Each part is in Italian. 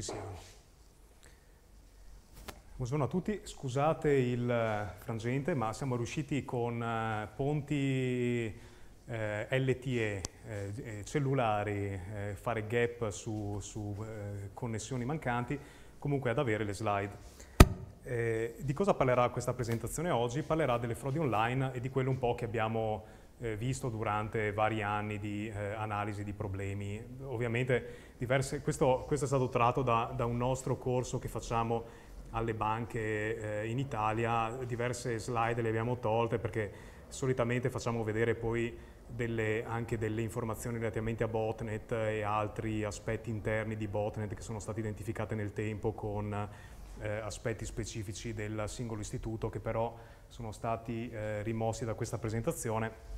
Ci siamo. Buongiorno a tutti, scusate il eh, frangente, ma siamo riusciti con eh, ponti eh, LTE, eh, eh, cellulari, eh, fare gap su, su connessioni mancanti, comunque ad avere le slide. Eh, di cosa parlerà questa presentazione oggi? Parlerà delle frodi online e di quello un po' che abbiamo eh, visto durante vari anni di eh, analisi di problemi. Ovviamente diverse, questo, questo, è stato tratto da, da, un nostro corso che facciamo alle banche eh, in Italia, diverse slide le abbiamo tolte perché solitamente facciamo vedere poi delle, anche delle informazioni relativamente a botnet e altri aspetti interni di botnet che sono stati identificati nel tempo con eh, aspetti specifici del singolo istituto che però sono stati eh, rimossi da questa presentazione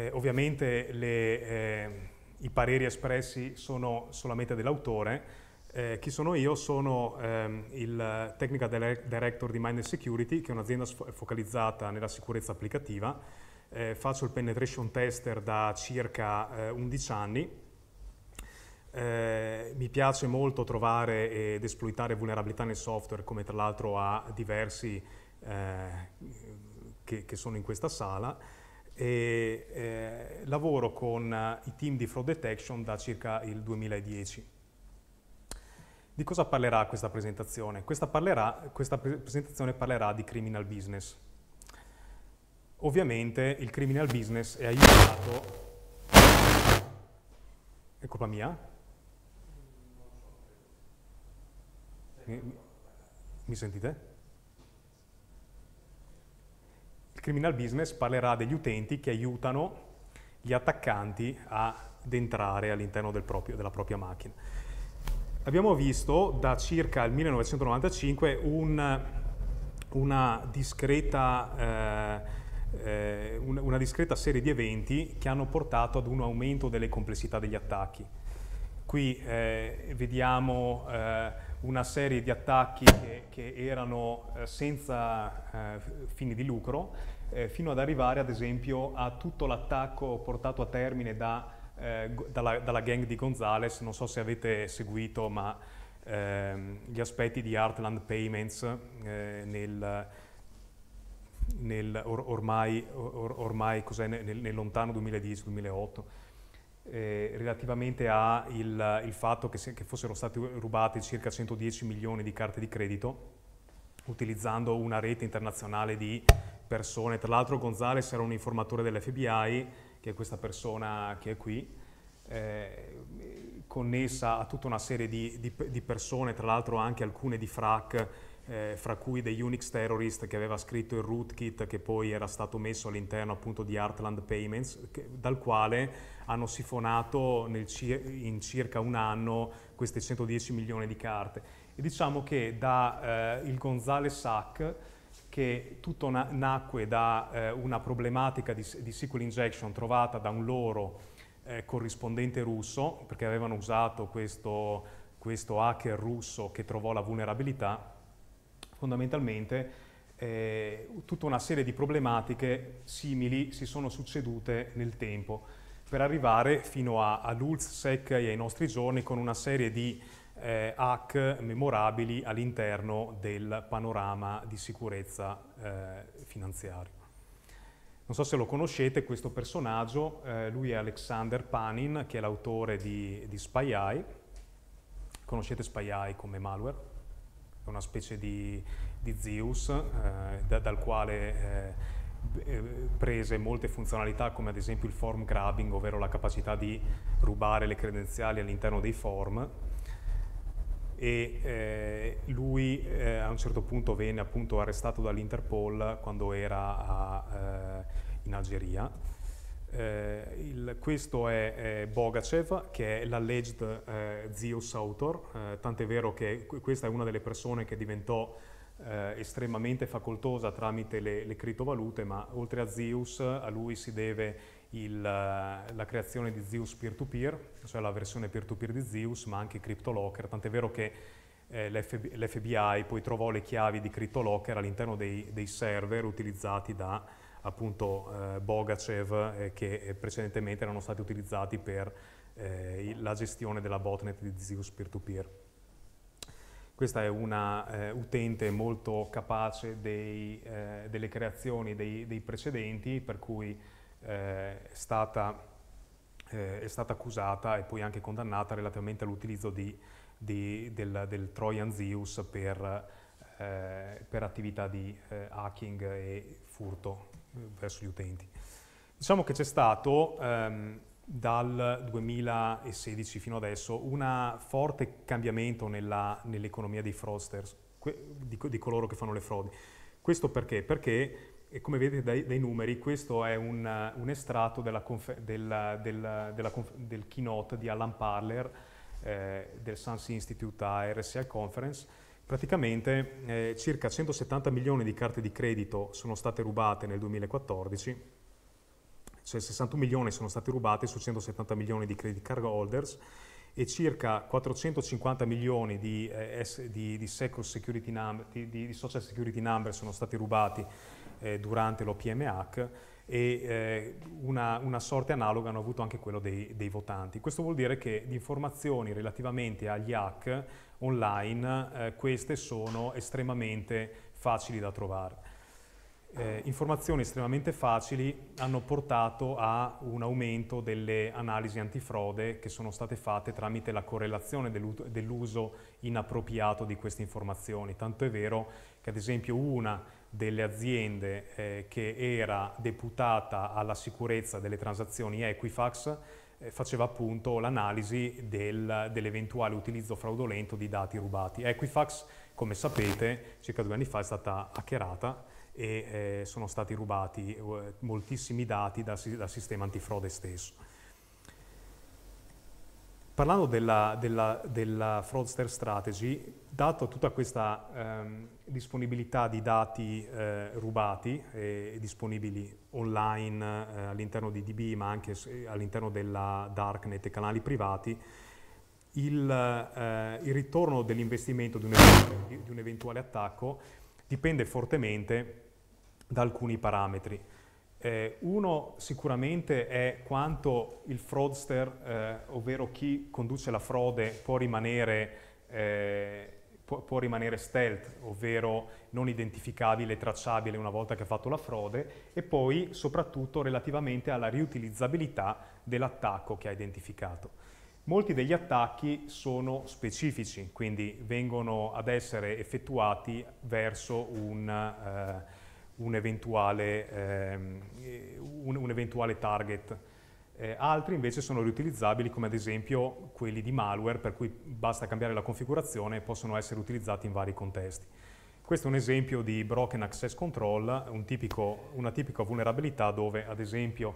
eh, ovviamente le, eh, i pareri espressi sono solamente dell'autore. Eh, chi sono io? Sono ehm, il Technical Director di Mind Security, che è un'azienda focalizzata nella sicurezza applicativa. Eh, faccio il penetration tester da circa 11 eh, anni. Eh, mi piace molto trovare ed esploitare vulnerabilità nel software, come tra l'altro a diversi che, che sono in questa sala e eh, lavoro con eh, i team di fraud detection da circa il 2010. Di cosa parlerà questa presentazione? Questa, parlerà, questa pre presentazione parlerà di criminal business. Ovviamente il criminal business è aiutato... È colpa mia? Mi, mi sentite? Criminal Business parlerà degli utenti che aiutano gli attaccanti ad entrare all'interno del della propria macchina. Abbiamo visto da circa il 1995 un, una, discreta, eh, eh una discreta serie di eventi che hanno portato ad un aumento delle complessità degli attacchi. Qui eh, vediamo eh, una serie di attacchi che, che erano eh, senza eh, fini di lucro, eh, fino ad arrivare ad esempio a tutto l'attacco portato a termine da, eh, dalla, dalla, gang di Gonzales, non so se avete seguito, ma ehm, gli aspetti di Heartland Payments eh, nel, nel or, ormai, or, ormai nel, nel lontano 2010-2008. Eh, relativamente al fatto che, se, che, fossero stati rubati circa 110 milioni di carte di credito utilizzando una rete internazionale di persone. Tra l'altro Gonzales era un informatore dell'FBI, che è questa persona che è qui, eh, connessa a tutta una serie di, di, di persone, tra l'altro anche alcune di FRAC eh, fra cui dei Unix Terrorist che aveva scritto il rootkit che poi era stato messo all'interno appunto di Heartland Payments, che, dal quale hanno sifonato nel, in circa un anno queste 110 milioni di carte. E diciamo che da eh, il Gonzales Sack, che tutto na nacque da eh, una problematica di, di SQL injection trovata da un loro eh, corrispondente russo, perché avevano usato questo, questo hacker russo che trovò la vulnerabilità, fondamentalmente eh, tutta una serie di problematiche simili si sono succedute nel tempo per arrivare fino all'ULSSEC e ai nostri giorni con una serie di eh, hack memorabili all'interno del panorama di sicurezza eh, finanziario. Non so se lo conoscete questo personaggio, eh, lui è Alexander Panin che è l'autore di, di Spy Eye, conoscete Spy Eye come malware? è una specie di, di Zeus eh, da, dal quale eh, prese molte funzionalità come ad esempio il form grabbing, ovvero la capacità di rubare le credenziali all'interno dei form e eh, lui eh, a un certo punto venne appunto arrestato dall'Interpol quando era a, eh, in Algeria eh, il, questo è, è Bogacev, che è l'alleged eh, zio Sautor, eh, tant'è vero che questa è una delle persone che diventò eh, estremamente facoltosa tramite le, le, criptovalute, ma oltre a Zeus a lui si deve il, eh, la creazione di Zeus peer-to-peer, cioè la versione peer-to-peer di Zeus, ma anche CryptoLocker, tant'è vero che eh, l'FBI poi trovò le chiavi di CryptoLocker all'interno dei, dei server utilizzati da appunto eh, Bogacev eh, che eh, precedentemente erano stati utilizzati per eh, la gestione della botnet di Zeus peer-to-peer. Questa è una eh, utente molto capace dei, eh, delle creazioni dei, dei, precedenti per cui è stata, è, stata, accusata e poi anche condannata relativamente all'utilizzo del, del, Trojan Zeus per per attività di eh, hacking e furto verso gli utenti. Diciamo che c'è stato ehm, dal 2016 fino adesso un forte cambiamento nell'economia dei fraudsters, di, di, coloro che fanno le frodi. Questo perché? Perché, come vedete dai, dai numeri, questo è un, un estratto della del, del, della del keynote di Alan Parler eh, del Sans Institute a RSI Conference, Praticamente eh, circa 170 milioni di carte di credito sono state rubate nel 2014, cioè 61 milioni sono state rubate su 170 milioni di credit card holders e circa 450 milioni di, eh, di, di, security number, di, social security number sono stati rubati eh, durante l'OPMH e eh, una, una, sorte analoga hanno avuto anche quello dei, dei votanti. Questo vuol dire che di informazioni relativamente agli hack online, eh, queste sono estremamente facili da trovare. Eh, informazioni estremamente facili hanno portato a un aumento delle analisi antifrode che sono state fatte tramite la correlazione dell'uso inappropriato di queste informazioni. Tanto è vero che ad esempio una delle aziende eh, che era deputata alla sicurezza delle transazioni Equifax eh, faceva appunto l'analisi dell'eventuale utilizzo fraudolento di dati rubati. Equifax, come sapete, circa due anni fa è stata hackerata e eh, sono stati rubati eh, moltissimi dati dal, dal sistema antifrode stesso. Parlando della, della, della, fraudster strategy, dato tutta questa ehm, disponibilità di dati eh, rubati e eh, disponibili online eh, all'interno di DB ma anche all'interno della darknet e canali privati, il, eh, il ritorno dell'investimento di, di un eventuale attacco dipende fortemente da alcuni parametri. Eh, uno sicuramente è quanto il fraudster, eh, ovvero chi conduce la frode, può rimanere, eh, può, può rimanere, stealth, ovvero non identificabile, tracciabile una volta che ha fatto la frode, e poi soprattutto relativamente alla riutilizzabilità dell'attacco che ha identificato. Molti degli attacchi sono specifici, quindi vengono ad essere effettuati verso un eh, un eventuale, ehm, un, un eventuale target. Eh, altri invece sono riutilizzabili come ad esempio quelli di malware per cui basta cambiare la configurazione e possono essere utilizzati in vari contesti. Questo è un esempio di broken access control, un tipico, una tipica vulnerabilità dove ad esempio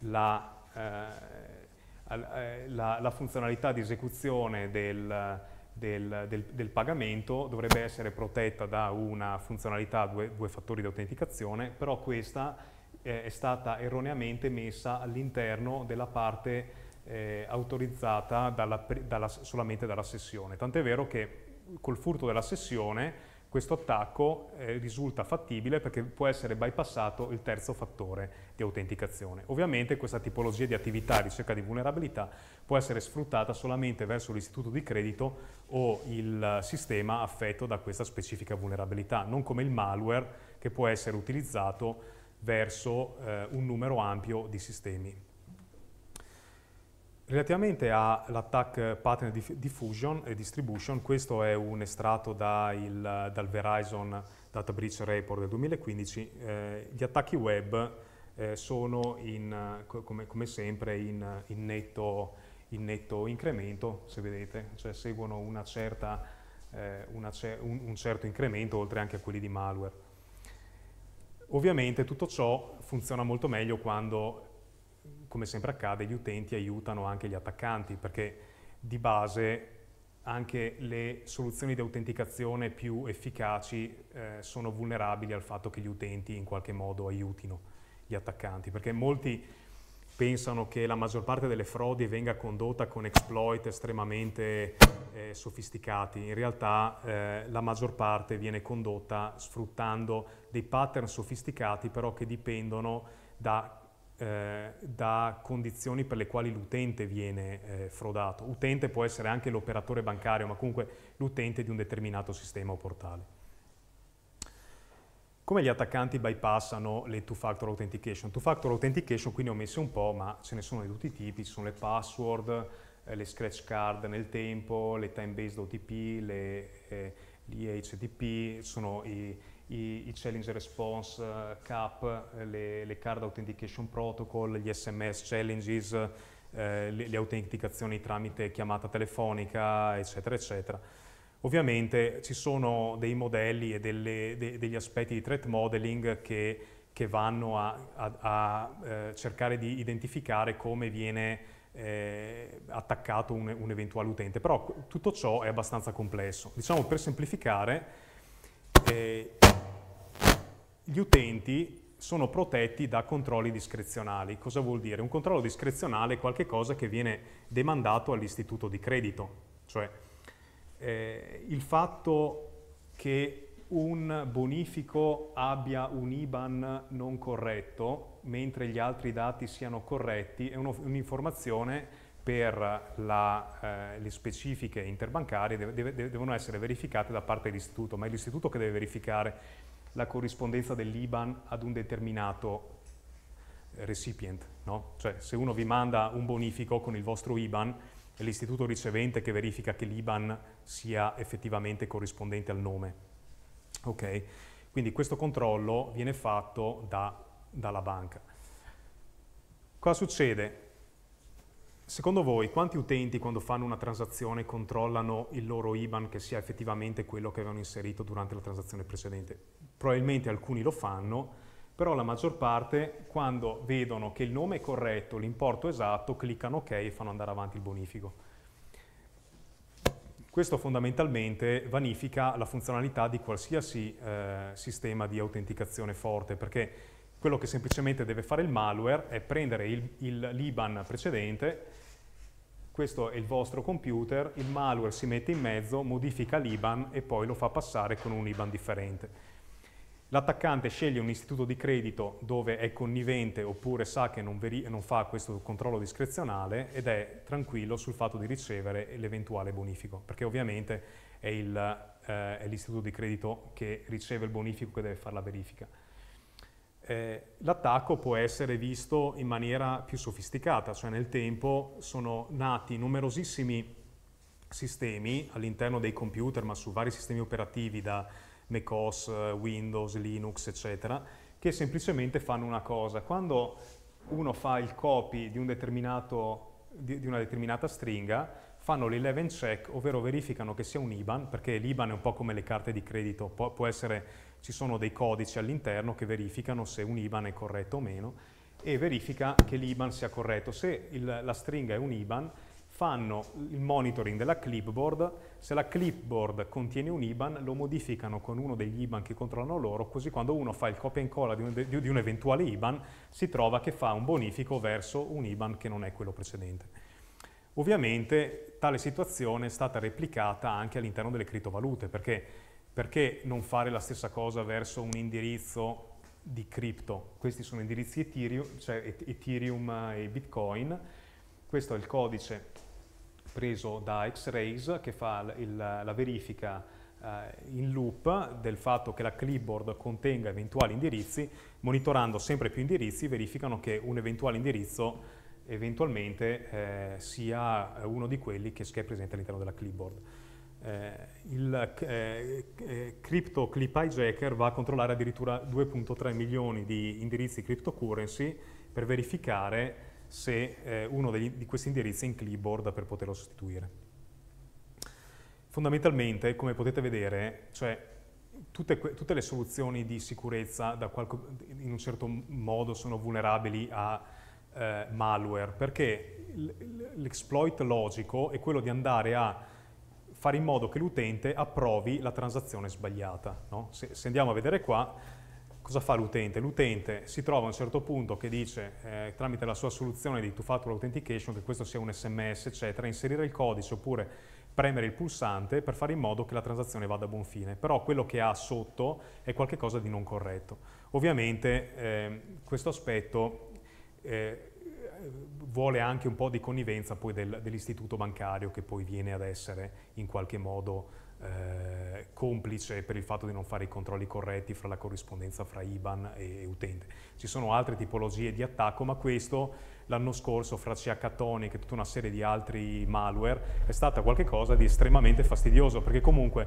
la, eh, eh la, la funzionalità di esecuzione del, del, del, del, pagamento dovrebbe essere protetta da una funzionalità due, due fattori di autenticazione, però questa eh, è stata erroneamente messa all'interno della parte eh, autorizzata dalla, dalla, solamente dalla sessione. Tant'è vero che col furto della sessione questo attacco eh, risulta fattibile perché può essere bypassato il terzo fattore di autenticazione. Ovviamente questa tipologia di attività di ricerca di vulnerabilità può essere sfruttata solamente verso l'istituto di credito o il sistema affetto da questa specifica vulnerabilità, non come il malware che può essere utilizzato verso eh, un numero ampio di sistemi. Relativamente all'attack pattern diffusion e distribution, questo è un estratto da il, dal Verizon Data Breach Report del 2015. Eh, gli attacchi web eh, sono, in, come, come, sempre, in, in, netto, in, netto, incremento, se vedete, cioè seguono una certa, eh, una, un, un certo incremento, oltre anche a quelli di malware. Ovviamente tutto ciò funziona molto meglio quando come sempre accade, gli utenti aiutano anche gli attaccanti perché di base anche le soluzioni di autenticazione più efficaci eh, sono vulnerabili al fatto che gli utenti in qualche modo aiutino gli attaccanti, perché molti pensano che la maggior parte delle frodi venga condotta con exploit estremamente eh, sofisticati, in realtà eh, la maggior parte viene condotta sfruttando dei pattern sofisticati però che dipendono da eh, da condizioni per le quali l'utente viene eh, frodato. Utente può essere anche l'operatore bancario, ma comunque l'utente di un determinato sistema o portale. Come gli attaccanti bypassano le two-factor authentication? Two-factor authentication qui ne ho messe un po', ma ce ne sono di tutti i tipi, ci sono le password, eh, le scratch card nel tempo, le time-based OTP, le, eh, gli HTTP, sono i, i, i challenge response uh, cap, eh, le, le, card authentication protocol, gli sms challenges, uh, le, le, autenticazioni tramite chiamata telefonica, eccetera, eccetera. Ovviamente ci sono dei modelli e delle, de, degli aspetti di threat modeling che, che vanno a, a, a eh, cercare di identificare come viene eh, attaccato un, un eventuale utente, però tutto ciò è abbastanza complesso. Diciamo per semplificare, eh, gli utenti sono protetti da controlli discrezionali. Cosa vuol dire? Un controllo discrezionale è qualcosa che viene demandato all'istituto di credito, cioè eh, il fatto che un bonifico abbia un IBAN non corretto, mentre gli altri dati siano corretti, è un'informazione per la, eh, le specifiche interbancarie deve, deve, devono essere verificate da parte dell'istituto, ma è l'istituto che deve verificare la corrispondenza dell'IBAN ad un determinato recipient, no? Cioè se uno vi manda un bonifico con il vostro IBAN, è l'istituto ricevente che verifica che l'IBAN sia effettivamente corrispondente al nome. Ok? Quindi questo controllo viene fatto da, dalla banca. Cosa succede? Secondo voi quanti utenti quando fanno una transazione controllano il loro IBAN che sia effettivamente quello che avevano inserito durante la transazione precedente? Probabilmente alcuni lo fanno, però la maggior parte quando vedono che il nome è corretto, l'importo è esatto, cliccano ok e fanno andare avanti il bonifico. Questo fondamentalmente vanifica la funzionalità di qualsiasi eh, sistema di autenticazione forte perché quello che semplicemente deve fare il malware è prendere il, il l'IBAN precedente, questo è il vostro computer, il malware si mette in mezzo, modifica l'IBAN e poi lo fa passare con un IBAN differente. L'attaccante sceglie un istituto di credito dove è connivente oppure sa che non, veri- non, fa questo controllo discrezionale ed è tranquillo sul fatto di ricevere l'eventuale bonifico, perché ovviamente è, il, eh, è l'istituto di credito che riceve il bonifico che deve fare la verifica. Eh, l'attacco può essere visto in maniera più sofisticata, cioè nel tempo sono nati numerosissimi sistemi all'interno dei computer, ma su vari sistemi operativi da macOS, eh, Windows, Linux, eccetera, che semplicemente fanno una cosa. Quando uno fa il copy di, un di, di una determinata stringa, fanno l'eleven check, ovvero verificano che sia un IBAN, perché l'IBAN è un po' come le carte di credito, può, può essere ci sono dei codici all'interno che verificano se un IBAN è corretto o meno e verifica che l'IBAN sia corretto. Se il, la stringa è un IBAN, fanno il monitoring della clipboard, se la clipboard contiene un IBAN lo modificano con uno degli IBAN che controllano loro, così quando uno fa il copia e incolla di un, di, di un eventuale IBAN si trova che fa un bonifico verso un IBAN che non è quello precedente. Ovviamente tale situazione è stata replicata anche all'interno delle criptovalute, perché perché non fare la stessa cosa verso un indirizzo di cripto? Questi sono indirizzi Ethereum, cioè Ethereum e Bitcoin. Questo è il codice preso da X-Rays che fa il, la verifica eh, in loop del fatto che la clipboard contenga eventuali indirizzi, monitorando sempre più indirizzi, verificano che un eventuale indirizzo eventualmente eh, sia uno di quelli che, che è presente all'interno della clipboard eh, il eh, eh, crypto clip hijacker va a controllare addirittura 2.3 milioni di indirizzi cryptocurrency per verificare se eh, uno degli, di questi indirizzi è in clipboard per poterlo sostituire. Fondamentalmente, come potete vedere, cioè, tutte, tutte, le soluzioni di sicurezza qualche, in un certo modo sono vulnerabili a eh, malware, perché l'exploit logico è quello di andare a fare in modo che l'utente approvi la transazione sbagliata. No? Se, se, andiamo a vedere qua, cosa fa l'utente? L'utente si trova a un certo punto che dice, eh, tramite la sua soluzione di two-factor authentication, che questo sia un sms, eccetera, inserire il codice oppure premere il pulsante per fare in modo che la transazione vada a buon fine. Però quello che ha sotto è qualcosa di non corretto. Ovviamente eh, questo aspetto... Eh, eh, vuole anche un po' di connivenza poi del, dell'istituto bancario che poi viene ad essere in qualche modo eh, complice per il fatto di non fare i controlli corretti fra la corrispondenza fra IBAN e, utente. Ci sono altre tipologie di attacco, ma questo l'anno scorso fra CH CHTonic e tutta una serie di altri malware è stata qualcosa di estremamente fastidioso, perché comunque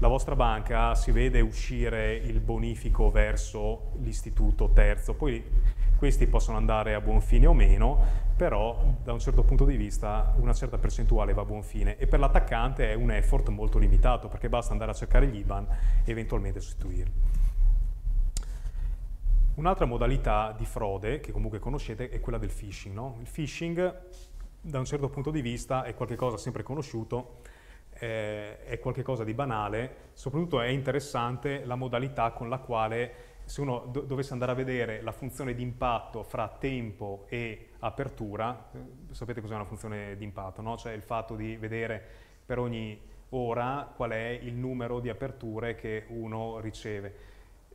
la vostra banca si vede uscire il bonifico verso l'istituto terzo, poi questi possono andare a buon fine o meno, però da un certo punto di vista una certa percentuale va a buon fine e per l'attaccante è un effort molto limitato perché basta andare a cercare gli IBAN e eventualmente sostituirli. Un'altra modalità di frode che comunque conoscete è quella del phishing. No? Il phishing da un certo punto di vista è qualcosa sempre conosciuto, eh, è qualcosa di banale, soprattutto è interessante la modalità con la quale se uno do dovesse andare a vedere la funzione di impatto fra tempo e apertura, eh, sapete cos'è una funzione di impatto, no? cioè il fatto di vedere per ogni ora qual è il numero di aperture che uno riceve.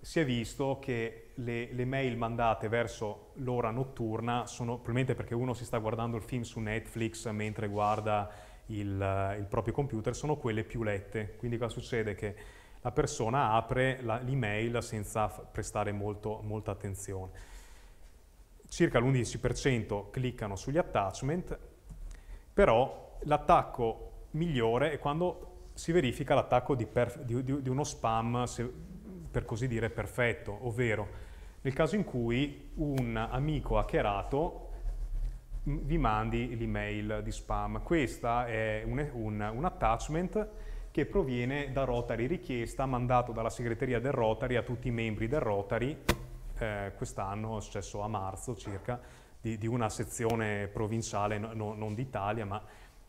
Si è visto che le, le mail mandate verso l'ora notturna sono probabilmente perché uno si sta guardando il film su Netflix mentre guarda il, il proprio computer, sono quelle più lette. Quindi cosa succede? Che la persona apre l'email senza prestare molto, molta attenzione. Circa l'11% cliccano sugli attachment, però l'attacco migliore è quando si verifica l'attacco di, di, di, uno spam, se, per così dire, perfetto, ovvero nel caso in cui un amico hackerato vi mandi l'email di spam. Questo è un, un, un attachment che proviene da Rotary richiesta mandato dalla segreteria del Rotary a tutti i membri del Rotary, eh, quest'anno è successo a marzo circa, di, di una sezione provinciale no, non d'Italia, ma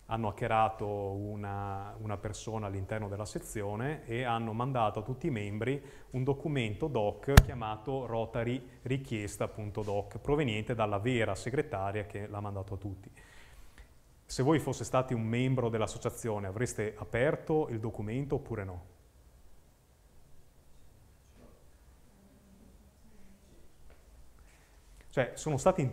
hanno hackerato una, una persona all'interno della sezione e hanno mandato a tutti i membri un documento doc chiamato Rotary richiesta.doc, proveniente dalla vera segretaria che l'ha mandato a tutti. Se voi foste stati un membro dell'associazione, avreste aperto il documento oppure no? Cioè, sono stati...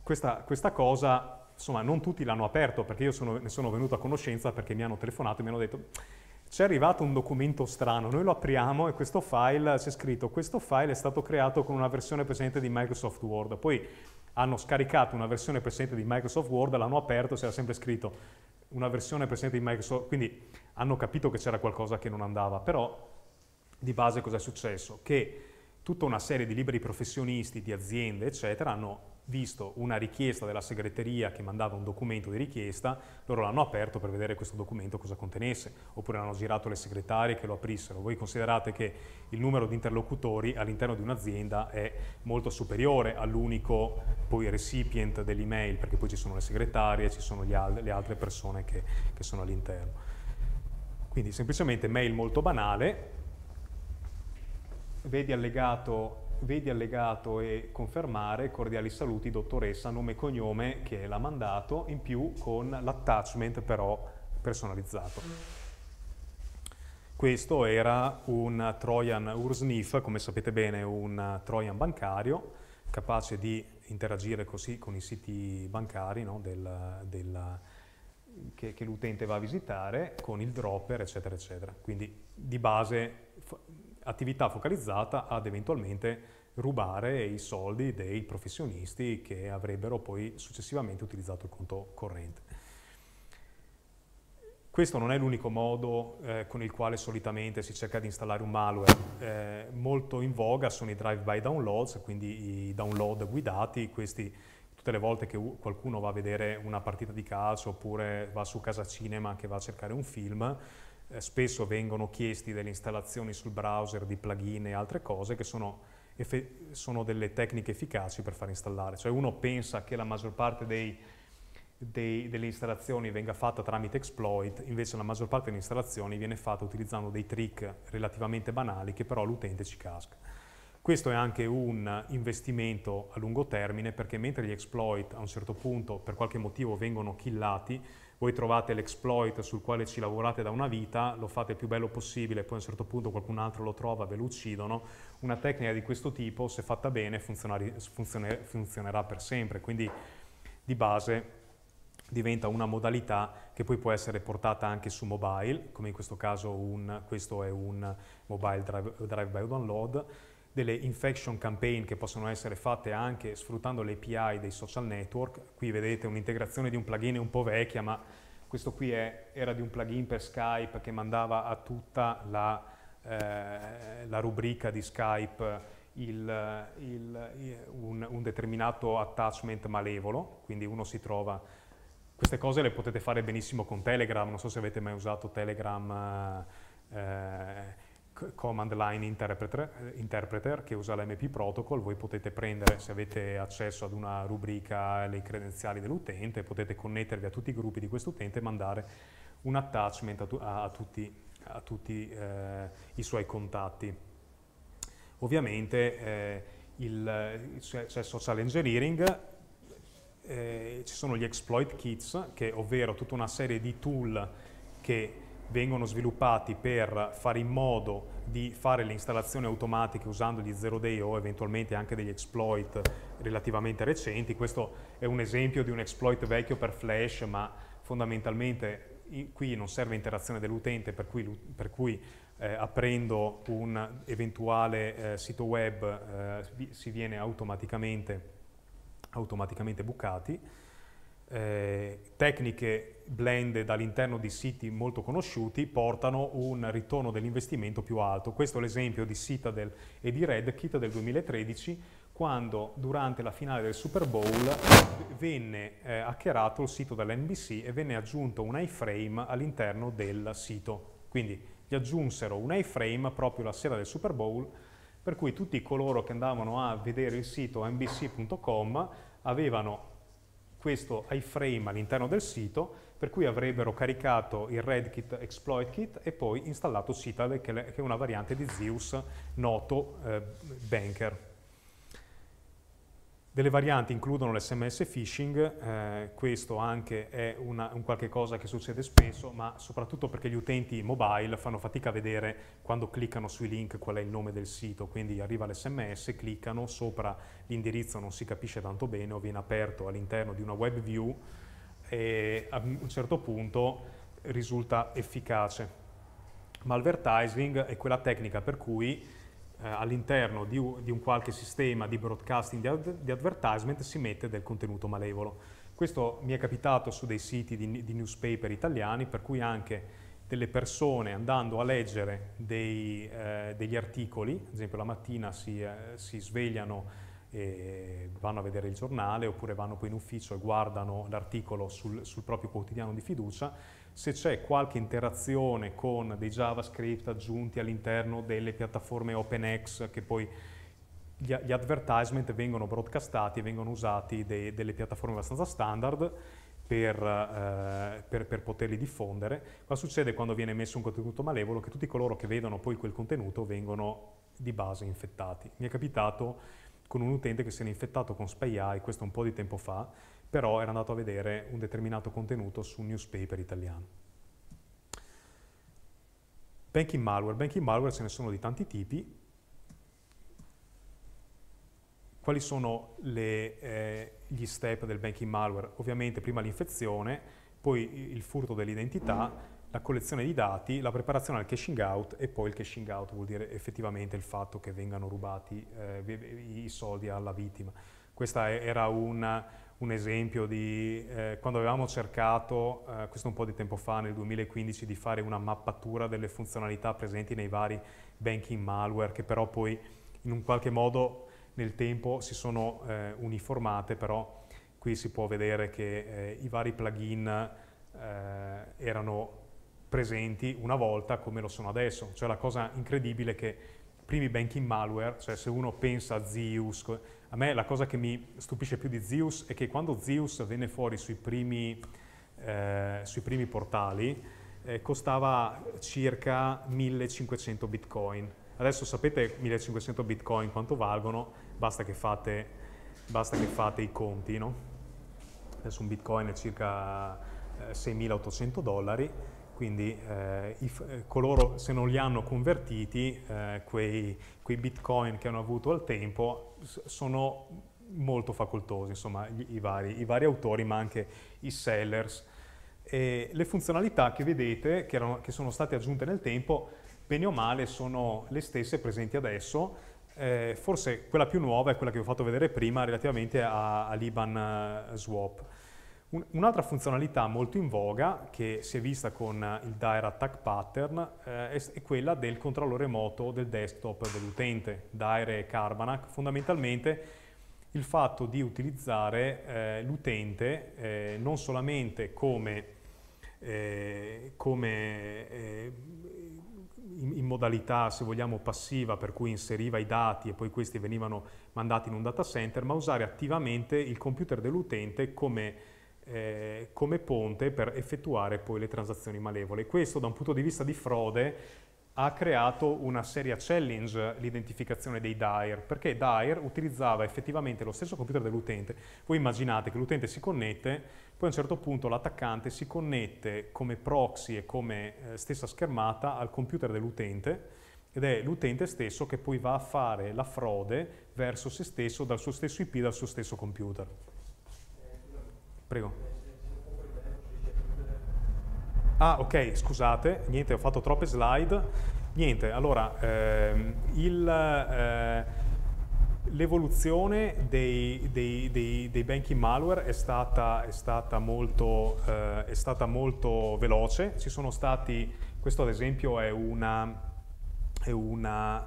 Questa, questa cosa, insomma, non tutti l'hanno aperto, perché io sono, ne sono venuto a conoscenza perché mi hanno telefonato e mi hanno detto c'è arrivato un documento strano, noi lo apriamo e questo file, c'è scritto questo file è stato creato con una versione presente di Microsoft Word, poi hanno scaricato una versione presente di Microsoft Word, l'hanno aperto c'era sempre scritto una versione presente di Microsoft, quindi hanno capito che c'era qualcosa che non andava, però di base cosa è successo? Che tutta una serie di liberi professionisti, di aziende, eccetera, hanno visto una richiesta della segreteria che mandava un documento di richiesta, loro l'hanno aperto per vedere questo documento cosa contenesse, oppure hanno girato le segretarie che lo aprissero. Voi considerate che il numero di interlocutori all'interno di un'azienda è molto superiore all'unico poi recipient dell'email, perché poi ci sono le segretarie, ci sono al le altre persone che, che sono all'interno. Quindi semplicemente mail molto banale, vedi allegato Vedi allegato e confermare, cordiali saluti dottoressa, nome e cognome che l'ha mandato, in più con l'attachment però personalizzato. Questo era un Trojan URSNIF, come sapete bene un Trojan bancario, capace di interagire così con i siti bancari no, del, del, che, che l'utente va a visitare, con il dropper, eccetera, eccetera. Quindi di base attività focalizzata ad eventualmente rubare i soldi dei professionisti che avrebbero poi successivamente utilizzato il conto corrente. Questo non è l'unico modo eh, con il quale solitamente si cerca di installare un malware. Eh, molto in voga sono i drive-by downloads, quindi i download guidati, questi tutte le volte che qualcuno va a vedere una partita di calcio oppure va su casa cinema che va a cercare un film, eh, spesso vengono chiesti delle installazioni sul browser di plugin e altre cose che sono, sono delle tecniche efficaci per far installare. Cioè uno pensa che la maggior parte dei, dei, delle installazioni venga fatta tramite exploit, invece la maggior parte delle installazioni viene fatta utilizzando dei trick relativamente banali che però l'utente ci casca. Questo è anche un investimento a lungo termine perché mentre gli exploit a un certo punto per qualche motivo vengono killati, voi trovate l'exploit sul quale ci lavorate da una vita, lo fate il più bello possibile, poi a un certo punto qualcun altro lo trova, ve lo uccidono. Una tecnica di questo tipo, se fatta bene, funzionerà per sempre, quindi di base diventa una modalità che poi può essere portata anche su mobile, come in questo caso un, questo è un mobile drive, drive by download, delle infection campaign che possono essere fatte anche sfruttando le API dei social network. Qui vedete un'integrazione di un plugin un po' vecchia, ma questo qui è, era di un plugin per Skype che mandava a tutta la, eh, la rubrica di Skype il, il, un, un determinato attachment malevolo, quindi uno si trova queste cose le potete fare benissimo con Telegram, non so se avete mai usato Telegram, eh, command line interpreter, eh, interpreter, che usa l'MP protocol, voi potete prendere, se avete accesso ad una rubrica, le credenziali dell'utente, potete connettervi a tutti i gruppi di questo utente e mandare un attachment a, tu, a, a tutti, a tutti eh, i suoi contatti. Ovviamente eh, c'è cioè social engineering, eh, ci sono gli exploit kits, che, ovvero tutta una serie di tool che vengono sviluppati per fare in modo di fare le installazioni automatiche usando gli zero day o eventualmente anche degli exploit relativamente recenti. Questo è un esempio di un exploit vecchio per flash, ma fondamentalmente qui non serve interazione dell'utente, per cui, per cui eh, aprendo un eventuale eh, sito web eh, si viene automaticamente, automaticamente bucati eh, tecniche blended dall'interno di siti molto conosciuti portano un ritorno dell'investimento più alto. Questo è l'esempio di Citadel e di Red Kit del 2013 quando durante la finale del Super Bowl venne eh, hackerato il sito dell'NBC e venne aggiunto un iframe all'interno del sito. Quindi gli aggiunsero un iframe proprio la sera del Super Bowl, per cui tutti coloro che andavano a vedere il sito nbc.com avevano questo iframe all'interno del sito, per cui avrebbero caricato il Redkit Exploit Kit e poi installato Citadel, che è una variante di Zeus, noto eh, banker. Delle varianti includono l'SMS phishing, eh, questo anche è una, un qualche cosa che succede spesso, ma soprattutto perché gli utenti mobile fanno fatica a vedere quando cliccano sui link qual è il nome del sito, quindi arriva l'SMS, cliccano, sopra l'indirizzo non si capisce tanto bene o viene aperto all'interno di una web view e a un certo punto risulta efficace. Malvertising è quella tecnica per cui eh, all'interno di, di, un qualche sistema di broadcasting di, ad, di, advertisement si mette del contenuto malevolo. Questo mi è capitato su dei siti di, di newspaper italiani per cui anche delle persone andando a leggere dei, eh, degli articoli, ad esempio la mattina si, eh, si svegliano vanno a vedere il giornale oppure vanno poi in ufficio e guardano l'articolo sul, sul proprio quotidiano di fiducia, se c'è qualche interazione con dei JavaScript aggiunti all'interno delle piattaforme OpenX che poi gli, gli advertisement vengono broadcastati e vengono usati dei, delle piattaforme abbastanza standard per, eh, per, per, poterli diffondere. Cosa succede quando viene messo un contenuto malevolo? Che tutti coloro che vedono poi quel contenuto vengono di base infettati. Mi è capitato con un utente che si era infettato con SpyAI, questo un po' di tempo fa, però era andato a vedere un determinato contenuto su un newspaper italiano. Banking malware. Banking malware ce ne sono di tanti tipi. Quali sono le, eh, gli step del banking malware? Ovviamente prima l'infezione, poi il furto dell'identità, la collezione di dati, la preparazione al caching out e poi il caching out vuol dire effettivamente il fatto che vengano rubati eh, i soldi alla vittima. Questo era un, un esempio di eh, quando avevamo cercato, eh, questo un po' di tempo fa, nel 2015, di fare una mappatura delle funzionalità presenti nei vari banking malware che però poi in un qualche modo nel tempo si sono eh, uniformate, però qui si può vedere che eh, i vari plugin eh, erano presenti una volta come lo sono adesso. Cioè la cosa incredibile è che primi banking malware, cioè se uno pensa a Zeus, a me la cosa che mi stupisce più di Zeus è che quando Zeus venne fuori sui primi, eh, sui primi portali eh, costava circa 1500 bitcoin. Adesso sapete 1500 bitcoin quanto valgono, basta che fate, basta che fate i conti, no? Adesso un bitcoin è circa 6800 eh, dollari quindi eh, i, eh, coloro se non li hanno convertiti, eh, quei, quei, bitcoin che hanno avuto al tempo sono molto facoltosi, insomma gli, i, vari, i, vari, autori ma anche i sellers. E le funzionalità che vedete, che, erano, che sono state aggiunte nel tempo, bene o male sono le stesse presenti adesso, eh, forse quella più nuova è quella che vi ho fatto vedere prima relativamente all'Iban eh, Swap. Un'altra funzionalità molto in voga che si è vista con eh, il Dire Attack Pattern eh, è quella del controllo remoto del desktop dell'utente, Dire e Carbanac, fondamentalmente il fatto di utilizzare eh, l'utente eh, non solamente come, eh, come eh, in, modalità, se vogliamo, passiva, per cui inseriva i dati e poi questi venivano mandati in un data center, ma usare attivamente il computer dell'utente come eh, come ponte per effettuare poi le transazioni malevole. Questo da un punto di vista di frode ha creato una seria challenge l'identificazione dei DAIR, perché DAIR utilizzava effettivamente lo stesso computer dell'utente. Voi immaginate che l'utente si connette, poi a un certo punto l'attaccante si connette come proxy e come eh, stessa schermata al computer dell'utente ed è l'utente stesso che poi va a fare la frode verso se stesso, dal suo stesso IP, dal suo stesso computer. Prego. Ah, ok, scusate, niente, ho fatto troppe slide. Niente, allora, ehm, il, eh, l'evoluzione dei, dei, dei, dei, banking malware è stata, è, stata molto, eh, è stata, molto, veloce. Ci sono stati, questo ad esempio è una, è una,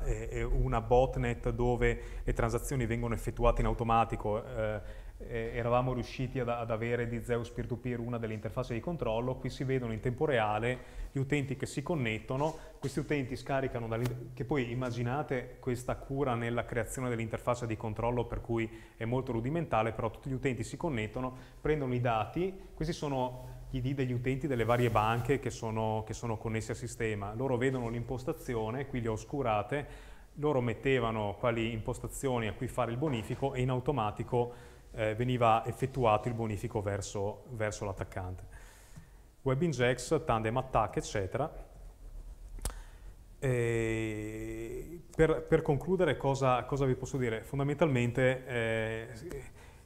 una botnet dove le transazioni vengono effettuate in automatico. Eh, eh, eravamo riusciti ad, ad, avere di Zeus peer-to-peer una delle interfacce di controllo, qui si vedono in tempo reale gli utenti che si connettono, questi utenti scaricano, che poi immaginate questa cura nella creazione dell'interfaccia di controllo per cui è molto rudimentale, però tutti gli utenti si connettono, prendono i dati, questi sono gli ID degli utenti delle varie banche che sono, che sono connessi al sistema, loro vedono l'impostazione, qui le ho oscurate, loro mettevano quali impostazioni a cui fare il bonifico e in automatico eh, veniva effettuato il bonifico verso, verso l'attaccante. Web injects, tandem attack, eccetera. Per, per, concludere cosa, cosa, vi posso dire? Fondamentalmente eh,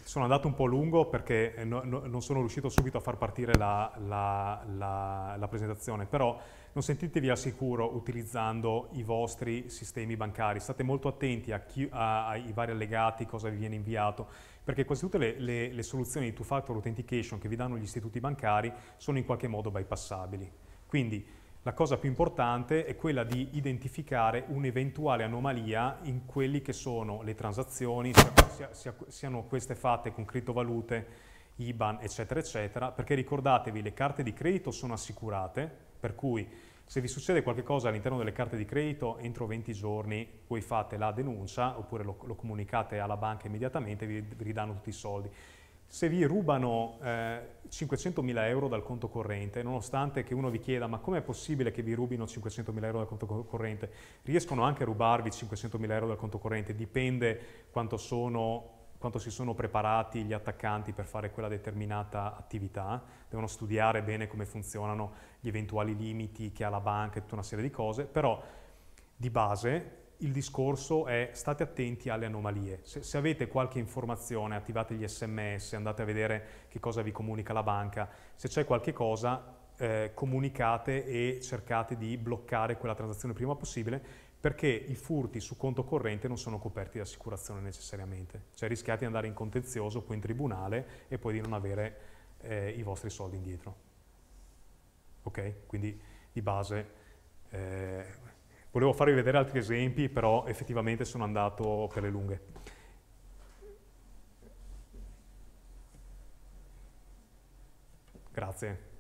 sono andato un po' lungo perché eh, no, no, non sono riuscito subito a far partire la, la, la, la presentazione, però non sentitevi al sicuro utilizzando i vostri sistemi bancari, state molto attenti chi, a, ai vari allegati, cosa vi viene inviato, perché quasi tutte le, le, le soluzioni di two-factor authentication che vi danno gli istituti bancari sono in qualche modo bypassabili. Quindi la cosa più importante è quella di identificare un'eventuale anomalia in quelli che sono le transazioni, sia, sia, siano queste fatte con criptovalute, IBAN, eccetera, eccetera, perché ricordatevi le carte di credito sono assicurate, per cui se vi succede qualcosa all'interno delle carte di credito, entro 20 giorni voi fate la denuncia oppure lo, lo comunicate alla banca immediatamente e vi, vi ridanno tutti i soldi. Se vi rubano eh, 500.000 euro dal conto corrente, nonostante che uno vi chieda ma com'è possibile che vi rubino 500.000 euro dal conto corrente, riescono anche a rubarvi 500.000 euro dal conto corrente, dipende quanto sono quanto si sono preparati gli attaccanti per fare quella determinata attività, devono studiare bene come funzionano gli eventuali limiti che ha la banca e tutta una serie di cose, però di base il discorso è state attenti alle anomalie. Se, se, avete qualche informazione, attivate gli sms, andate a vedere che cosa vi comunica la banca. Se c'è qualche cosa, eh, comunicate e cercate di bloccare quella transazione prima possibile perché i furti su conto corrente non sono coperti da assicurazione necessariamente. Cioè rischiate di andare in contenzioso, poi in tribunale e poi di non avere eh, i vostri soldi indietro. Ok? Quindi di base... Eh, volevo farvi vedere altri esempi, però effettivamente sono andato per le lunghe. Grazie.